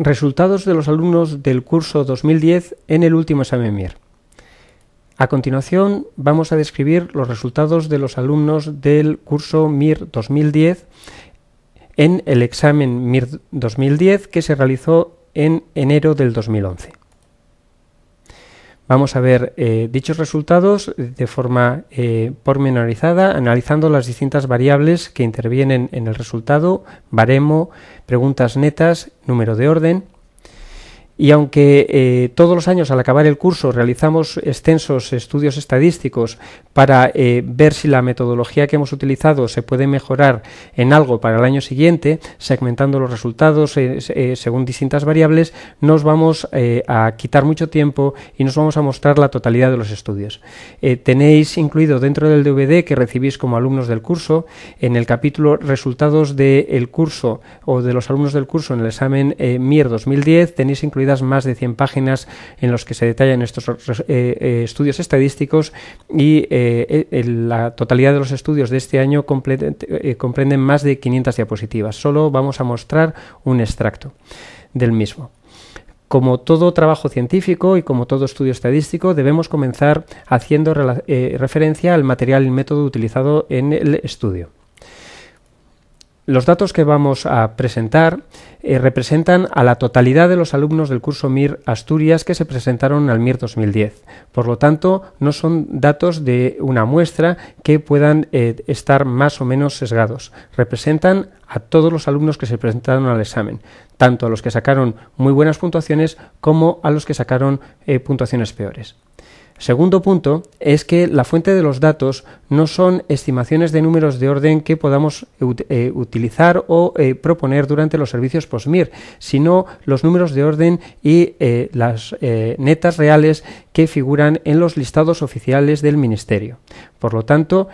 Resultados de los alumnos del curso 2010 en el último examen MIR. A continuación vamos a describir los resultados de los alumnos del curso MIR 2010 en el examen MIR 2010 que se realizó en enero del 2011. Vamos a ver eh, dichos resultados de forma eh, pormenorizada, analizando las distintas variables que intervienen en el resultado, baremo, preguntas netas, número de orden, y aunque eh, todos los años al acabar el curso realizamos extensos estudios estadísticos para eh, ver si la metodología que hemos utilizado se puede mejorar en algo para el año siguiente, segmentando los resultados eh, según distintas variables, nos vamos a quitar mucho tiempo y nos vamos a mostrar la totalidad de los estudios. tenéis incluido dentro del DVD que recibís como alumnos del curso, en el capítulo resultados del curso o de los alumnos del curso en el examen MIR 2010, tenéis incluido más de 100 páginas en los que se detallan estos eh, eh, estudios estadísticos y eh, e, la totalidad de los estudios de este año comprenden más de 500 diapositivas. Solo vamos a mostrar un extracto del mismo. Como todo trabajo científico y como todo estudio estadístico, debemos comenzar haciendo referencia al material y método utilizado en el estudio. Los datos que vamos a presentar eh, representan a la totalidad de los alumnos del curso MIR Asturias que se presentaron al MIR 2010. Por lo tanto, no son datos de una muestra que puedan eh, estar más o menos sesgados. Representan a todos los alumnos que se presentaron al examen, tanto a los que sacaron muy buenas puntuaciones como a los que sacaron eh, puntuaciones peores. Segundo punto es que la fuente de los datos no son estimaciones de números de orden que podamos eh, utilizar o eh, proponer durante los servicios POSMIR, sino los números de orden y eh, las netas reales que figuran en los listados oficiales del Ministerio. Por lo tanto,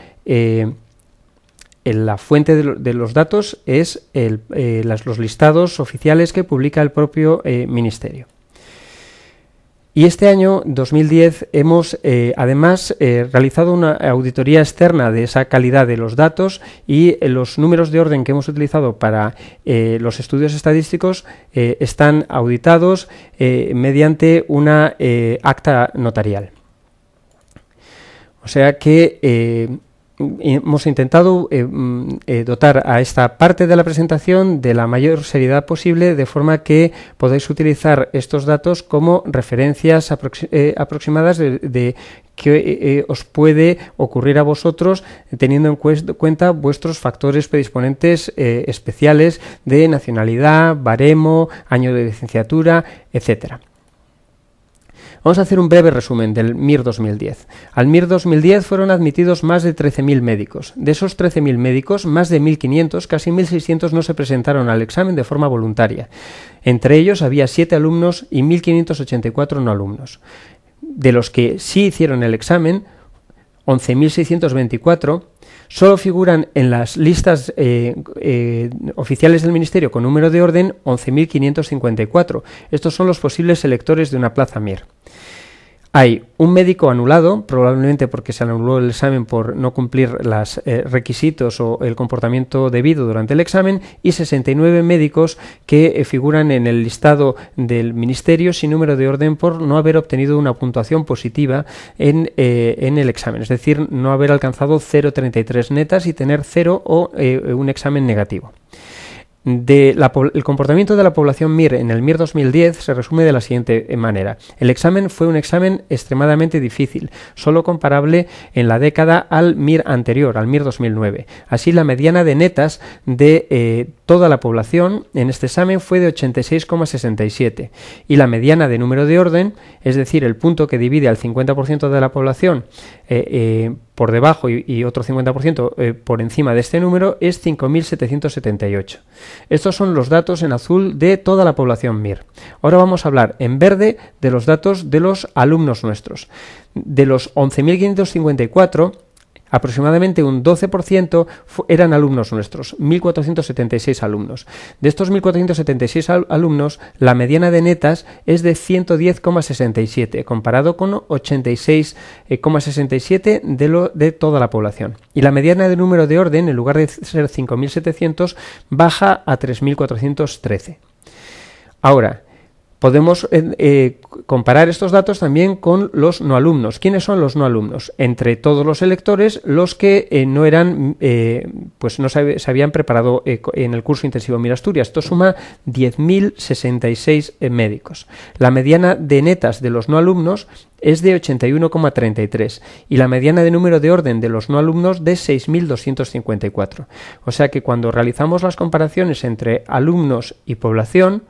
la fuente de, los datos es los listados oficiales que publica el propio Ministerio. Y este año, 2010, hemos eh, además eh, realizado una auditoría externa de esa calidad de los datos y eh, los números de orden que hemos utilizado para los estudios estadísticos están auditados mediante una acta notarial. O sea que hemos intentado eh, mm, eh, dotar a esta parte de la presentación de la mayor seriedad posible, de forma que podáis utilizar estos datos como referencias eh, aproximadas de, qué os puede ocurrir a vosotros teniendo en cuenta vuestros factores predisponentes especiales de nacionalidad, baremo, año de licenciatura, etcétera. Vamos a hacer un breve resumen del MIR 2010. Al MIR 2010 fueron admitidos más de 13.000 médicos. De esos 13.000 médicos, más de 1.500, casi 1.600 no se presentaron al examen de forma voluntaria. Entre ellos había 7 alumnos y 1.584 no alumnos. De los que sí hicieron el examen, 11.624 solo figuran en las listas eh, eh, oficiales del Ministerio con número de orden 11.554. Estos son los posibles electores de una plaza MIR hay un médico anulado, probablemente porque se anuló el examen por no cumplir los eh, requisitos o el comportamiento debido durante el examen, y 69 médicos que eh, figuran en el listado del Ministerio sin número de orden por no haber obtenido una puntuación positiva en, eh, en el examen, es decir, no haber alcanzado 0,33 netas y tener 0 o un examen negativo. El el comportamiento de la población MIR en el MIR 2010 se resume de la siguiente manera. El examen fue un examen extremadamente difícil, solo comparable en la década al MIR anterior, al MIR 2009. Así, la mediana de netas de eh, Toda la población en este examen fue de 86,67 y la mediana de número de orden, es decir, el punto que divide al 50% de la población eh, eh, por debajo y, otro 50% eh, por encima de este número, es 5.778. Estos son los datos en azul de toda la población MIR. Ahora vamos a hablar en verde de los datos de los alumnos nuestros. De los 11.554, aproximadamente un 12% eran alumnos nuestros, 1.476 alumnos. De estos 1.476 alumnos, la mediana de netas es de 110,67, comparado con 86,67 eh, de, de toda la población. Y la mediana de número de orden, en lugar de ser 5.700, baja a 3.413. Ahora, Podemos eh, eh, comparar estos datos también con los no alumnos. ¿Quiénes son los no alumnos? Entre todos los electores, los que eh, no eran, pues no se, habían preparado en el curso intensivo Mirasturias. Esto suma 10.066 médicos. La mediana de netas de los no alumnos es de 81,33 y la mediana de número de orden de los no alumnos de 6.254. O sea que cuando realizamos las comparaciones entre alumnos y población,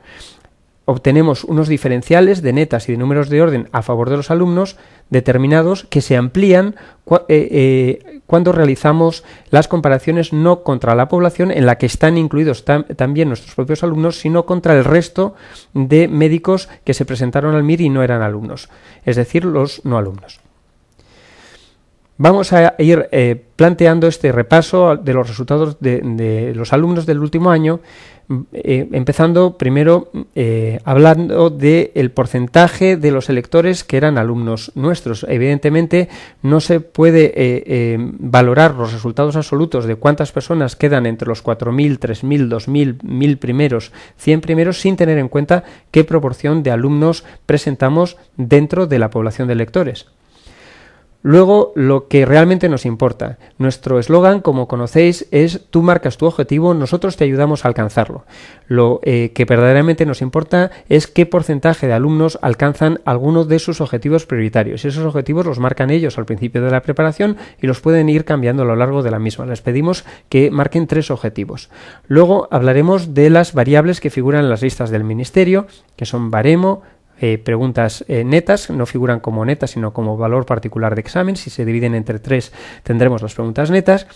obtenemos unos diferenciales de netas y de números de orden a favor de los alumnos determinados que se amplían eh, eh, cuando realizamos las comparaciones no contra la población en la que están incluidos también nuestros propios alumnos, sino contra el resto de médicos que se presentaron al MIR y no eran alumnos, es decir, los no alumnos. Vamos a ir eh, planteando este repaso de los resultados de, los alumnos del último año, mm, eh, empezando primero mm, eh, hablando del porcentaje de los electores que eran alumnos nuestros. Evidentemente no se puede valorar los resultados absolutos de cuántas personas quedan entre los 4.000, 3.000, 2.000, 1.000 primeros, 100 primeros, sin tener en cuenta qué proporción de alumnos presentamos dentro de la población de electores. Luego, lo que realmente nos importa. Nuestro eslogan, como conocéis, es tú marcas tu objetivo, nosotros te ayudamos a alcanzarlo. Lo eh, que verdaderamente nos importa es qué porcentaje de alumnos alcanzan alguno de sus objetivos prioritarios. Esos objetivos los marcan ellos al principio de la preparación y los pueden ir cambiando a lo largo de la misma. Les pedimos que marquen tres objetivos. Luego hablaremos de las variables que figuran en las listas del Ministerio, que son baremo, eh, preguntas eh, netas, no figuran como netas, sino como valor particular de examen. Si se dividen entre tres, tendremos las preguntas netas.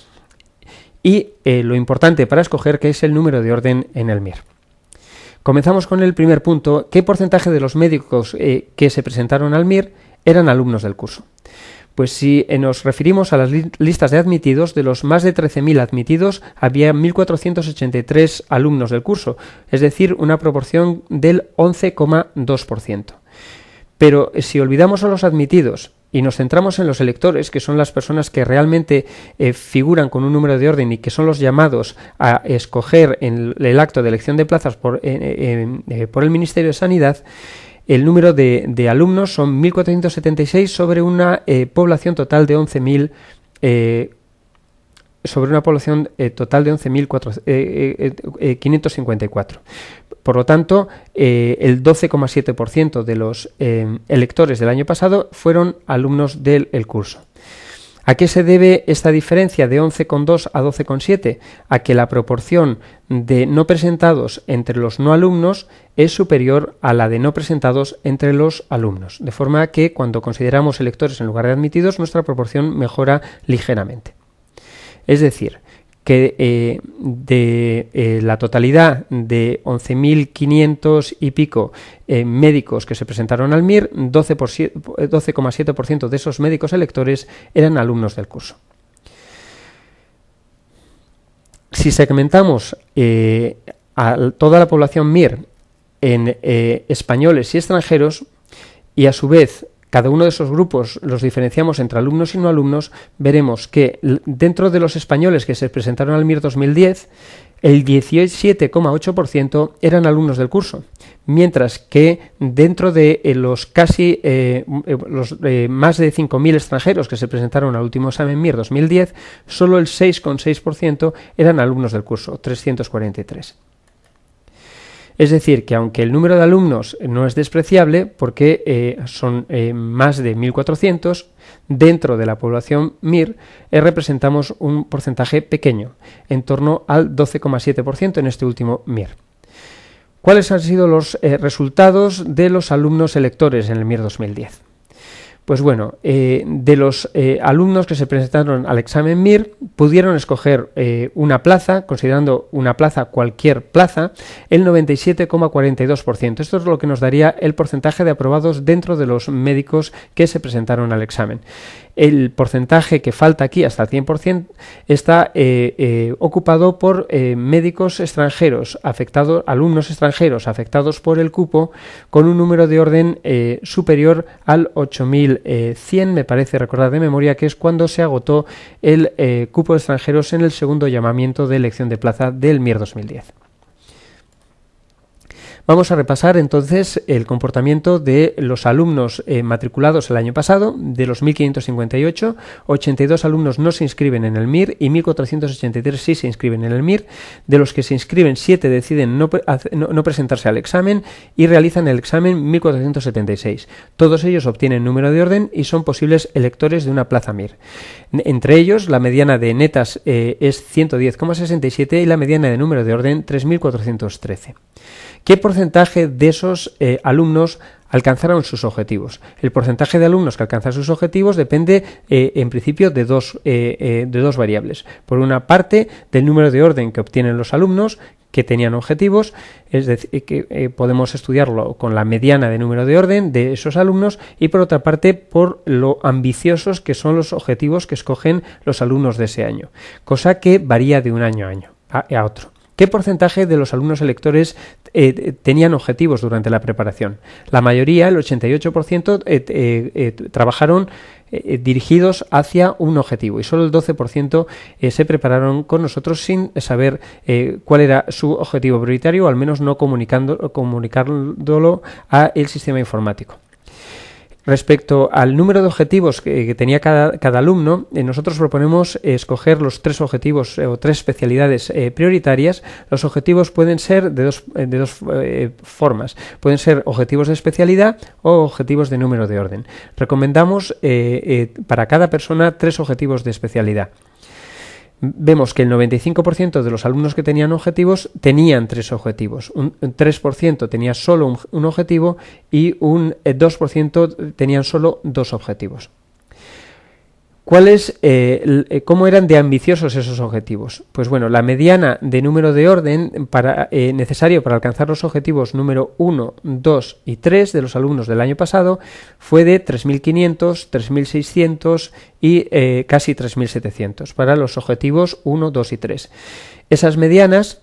Y eh, lo importante para escoger que es el número de orden en el MIR. Comenzamos con el primer punto. ¿Qué porcentaje de los médicos que se presentaron al MIR eran alumnos del curso? Pues si eh, nos referimos a las listas de admitidos, de los más de 13.000 admitidos, había 1.483 alumnos del curso, es decir, una proporción del 11,2%. Pero eh, si olvidamos a los admitidos y nos centramos en los electores, que son las personas que realmente eh, figuran con un número de orden y que son los llamados a escoger en el acto de elección de plazas por el Ministerio de Sanidad, el número de, alumnos son 1.476 eh, eh, sobre una población eh, total de 11.000 sobre una población total de 11.554. Por lo tanto, el 12,7% de los electores del año pasado fueron alumnos del curso. ¿A qué se debe esta diferencia de 11,2 a 12,7? A que la proporción de no presentados entre los no alumnos es superior a la de no presentados entre los alumnos, de forma que cuando consideramos electores en lugar de admitidos, nuestra proporción mejora ligeramente. Es decir, que eh, de eh, la totalidad de 11.500 y pico eh, médicos que se presentaron al MIR, 12,7% de esos médicos electores eran alumnos del curso. Si segmentamos a toda la población MIR en españoles y extranjeros, y a su vez cada uno de esos grupos los diferenciamos entre alumnos y no alumnos, veremos que dentro de los españoles que se presentaron al MIR 2010, el 17,8% eran alumnos del curso, mientras que dentro de eh, los casi eh, eh, los, más de 5.000 extranjeros que se presentaron al último examen MIR 2010, solo el 6,6% eran alumnos del curso, 343. Es decir, que aunque el número de alumnos no es despreciable, porque eh, son eh, más de 1.400, dentro de la población MIR eh, representamos un porcentaje pequeño, en torno al 12,7% en este último MIR. ¿Cuáles han sido los resultados de los alumnos electores en el MIR 2010? Pues bueno, de los alumnos que se presentaron al examen MIR, pudieron escoger eh, una plaza, considerando una plaza cualquier plaza, el 97,42%. Esto es lo que nos daría el porcentaje de aprobados dentro de los médicos que se presentaron al examen el porcentaje que falta aquí, hasta el 100%, está eh, eh, ocupado por eh, médicos extranjeros, afectados, alumnos extranjeros afectados por el cupo, con un número de orden superior al 8100, me parece recordar de memoria, que es cuando se agotó el cupo de extranjeros en el segundo llamamiento de elección de plaza del MIR 2010. Vamos a repasar entonces el comportamiento de los alumnos eh, matriculados el año pasado, de los 1.558, 82 alumnos no se inscriben en el MIR y 1.483 sí se inscriben en el MIR, de los que se inscriben 7 deciden no, presentarse al examen y realizan el examen 1.476. Todos ellos obtienen número de orden y son posibles electores de una plaza MIR. Entre ellos, la mediana de netas eh, es 110,67 y la mediana de número de orden 3.413. ¿Qué porcentaje porcentaje de esos eh, alumnos alcanzaron sus objetivos. El porcentaje de alumnos que alcanzan sus objetivos depende, eh, en principio, de dos, eh, de dos variables. Por una parte, del número de orden que obtienen los alumnos que tenían objetivos, es decir, que podemos estudiarlo con la mediana de número de orden de esos alumnos y por otra parte por lo ambiciosos que son los objetivos que escogen los alumnos de ese año, cosa que varía de un año a año a otro. ¿Qué porcentaje de los alumnos electores eh, tenían objetivos durante la preparación? La mayoría, el 88%, eh, eh, trabajaron dirigidos hacia un objetivo y solo el 12% se prepararon con nosotros sin saber cuál era su objetivo prioritario o al menos no comunicándolo al sistema informático. Respecto al número de objetivos que, tenía cada, alumno, eh, nosotros proponemos escoger los tres objetivos eh, o tres especialidades eh, prioritarias. Los objetivos pueden ser de dos formas. Pueden ser objetivos de especialidad o objetivos de número de orden. Recomendamos para cada persona tres objetivos de especialidad vemos que el 95% de los alumnos que tenían objetivos tenían tres objetivos. Un 3% tenía solo un, objetivo y un 2% eh, tenían solo dos objetivos. Eh, eh, ¿Cómo eran de ambiciosos esos objetivos? Pues bueno, la mediana de número de orden para, eh, necesario para alcanzar los objetivos número 1, 2 y 3 de los alumnos del año pasado fue de 3.500, 3.600 y casi 3.700 para los objetivos 1, 2 y 3. Esas medianas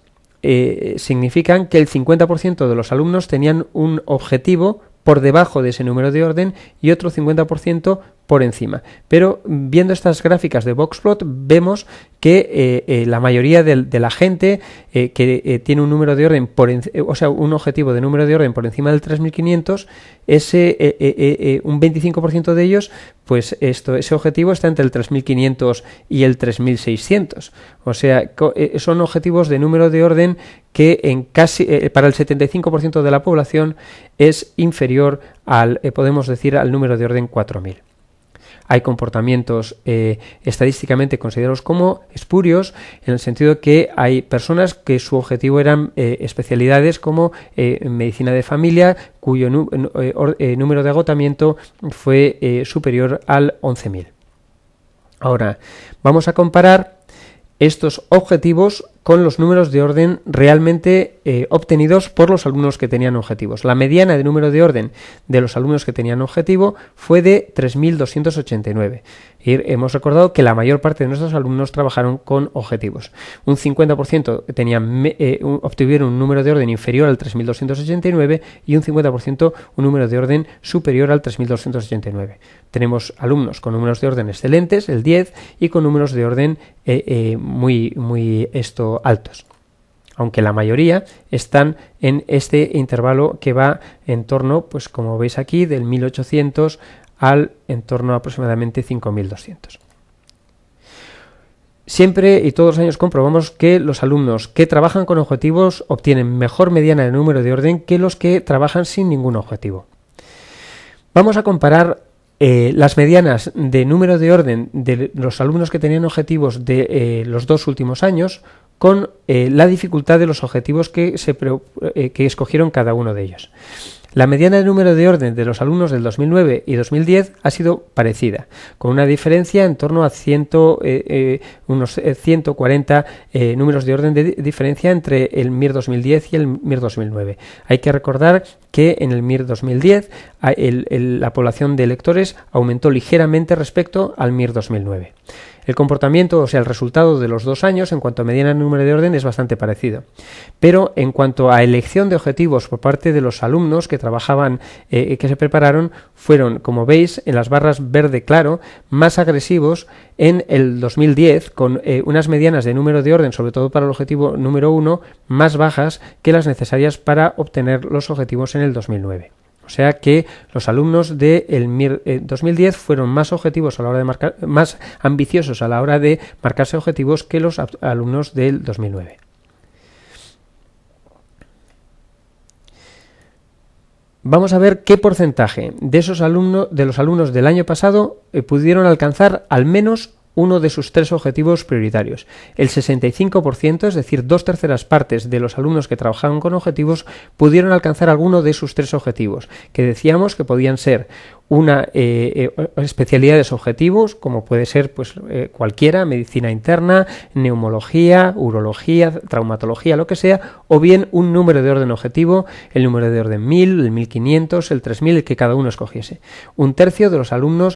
significan que el 50% de los alumnos tenían un objetivo por debajo de ese número de orden y otro 50% por encima. Pero viendo estas gráficas de Boxplot vemos que eh, eh, la mayoría de, la gente eh, que tiene un número de orden por o sea, un objetivo de número de orden por encima del 3500, ese un 25% de ellos, pues esto ese objetivo está entre el 3500 y el 3600. O sea, son objetivos de número de orden que en casi para el 75% de la población es inferior al podemos decir al número de orden 4000 hay comportamientos eh, estadísticamente considerados como espurios, en el sentido que hay personas que su objetivo eran eh, especialidades como eh, medicina de familia, cuyo número de agotamiento fue superior al 11.000. Ahora, vamos a comparar estos objetivos con los números de orden realmente eh, obtenidos por los alumnos que tenían objetivos. La mediana de número de orden de los alumnos que tenían objetivo fue de 3.289. Y hemos recordado que la mayor parte de nuestros alumnos trabajaron con objetivos. Un 50% tenían, eh, obtuvieron un número de orden inferior al 3.289 y un 50% un número de orden superior al 3.289. Tenemos alumnos con números de orden excelentes, el 10, y con números de orden eh, muy, muy esto altos, aunque la mayoría están en este intervalo que va en torno, pues como veis aquí, del 1800 al en torno a aproximadamente 5200. Siempre y todos los años comprobamos que los alumnos que trabajan con objetivos obtienen mejor mediana de número de orden que los que trabajan sin ningún objetivo. Vamos a comparar eh, las medianas de número de orden de los alumnos que tenían objetivos de eh, los dos últimos años con eh, la dificultad de los objetivos eh, que, escogieron cada uno de ellos. La mediana de número de orden de los alumnos del 2009 y 2010 ha sido parecida, con una diferencia en torno a eh, unos 140 números de orden de diferencia entre el MIR 2010 y el MIR 2009. Hay que recordar que en el MIR 2010 la población de electores aumentó ligeramente respecto al MIR 2009. El comportamiento, o sea, el resultado de los dos años en cuanto a mediana número de orden es bastante parecido. Pero en cuanto a elección de objetivos por parte de los alumnos que trabajaban, y eh, que se prepararon, fueron, como veis, en las barras verde claro, más agresivos en el 2010, con eh, unas medianas de número de orden, sobre todo para el objetivo número 1, más bajas que las necesarias para obtener los objetivos en el 2009. O sea que los alumnos del 2010 eh, fueron más objetivos a la hora de marcar, más ambiciosos a la hora de marcarse objetivos que los alumnos del 2009. Vamos a ver qué porcentaje de esos alumnos de los alumnos del año pasado eh, pudieron alcanzar al menos uno de sus tres objetivos prioritarios. El 65%, es decir, dos terceras partes de los alumnos que trabajaban con objetivos, pudieron alcanzar alguno de sus tres objetivos, que decíamos que podían ser una especialidad eh, eh, de especialidades objetivos, como puede ser pues, eh, cualquiera, medicina interna, neumología, urología, traumatología, lo que sea, o bien un número de orden objetivo, el número de orden 1000, el 1500, el 3000, el que cada uno escogiese. Un tercio de los alumnos